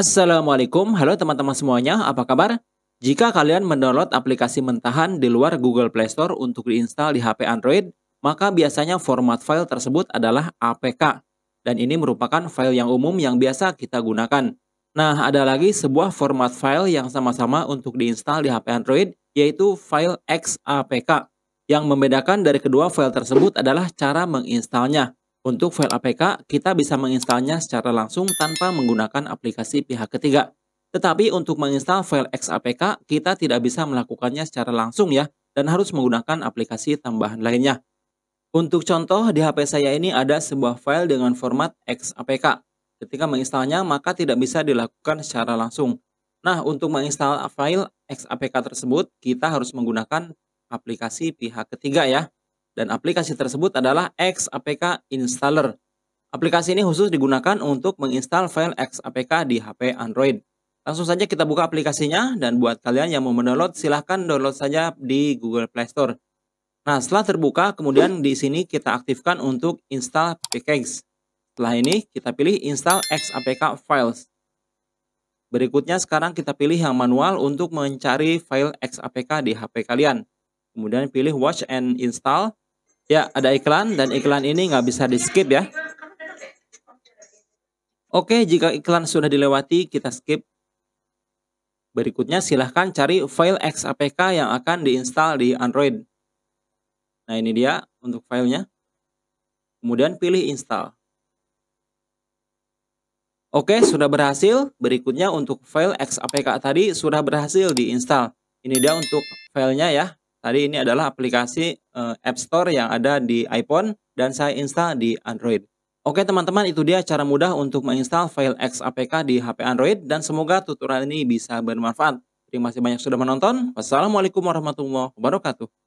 Assalamualaikum, halo teman-teman semuanya, apa kabar? Jika kalian mendownload aplikasi mentahan di luar Google Play Store untuk diinstal di HP Android, maka biasanya format file tersebut adalah APK, dan ini merupakan file yang umum yang biasa kita gunakan. Nah, ada lagi sebuah format file yang sama-sama untuk diinstal di HP Android, yaitu file XAPK. Yang membedakan dari kedua file tersebut adalah cara menginstalnya. Untuk file APK, kita bisa menginstalnya secara langsung tanpa menggunakan aplikasi pihak ketiga. Tetapi untuk menginstal file XAPK, kita tidak bisa melakukannya secara langsung ya, dan harus menggunakan aplikasi tambahan lainnya. Untuk contoh, di HP saya ini ada sebuah file dengan format XAPK. Ketika menginstalnya, maka tidak bisa dilakukan secara langsung. Nah, untuk menginstal file XAPK tersebut, kita harus menggunakan aplikasi pihak ketiga ya. Dan aplikasi tersebut adalah XAPK Installer. Aplikasi ini khusus digunakan untuk menginstal file XAPK di HP Android. Langsung saja kita buka aplikasinya dan buat kalian yang mau mendownload silahkan download saja di Google Play Store. Nah setelah terbuka kemudian di sini kita aktifkan untuk install PKX. Setelah ini kita pilih install XAPK files. Berikutnya sekarang kita pilih yang manual untuk mencari file XAPK di HP kalian. Kemudian pilih watch and install. Ya, ada iklan dan iklan ini nggak bisa di skip ya. Oke, jika iklan sudah dilewati, kita skip. Berikutnya silahkan cari file XAPK yang akan diinstal di Android. Nah, ini dia untuk filenya. Kemudian pilih install. Oke, sudah berhasil. Berikutnya untuk file XAPK tadi sudah berhasil diinstal. Ini dia untuk filenya ya, Tadi ini adalah aplikasi uh, App Store yang ada di iPhone dan saya install di Android. Oke teman-teman, itu dia cara mudah untuk menginstal file XAPK di HP Android dan semoga tutorial ini bisa bermanfaat. Terima kasih banyak sudah menonton. Wassalamualaikum warahmatullahi wabarakatuh.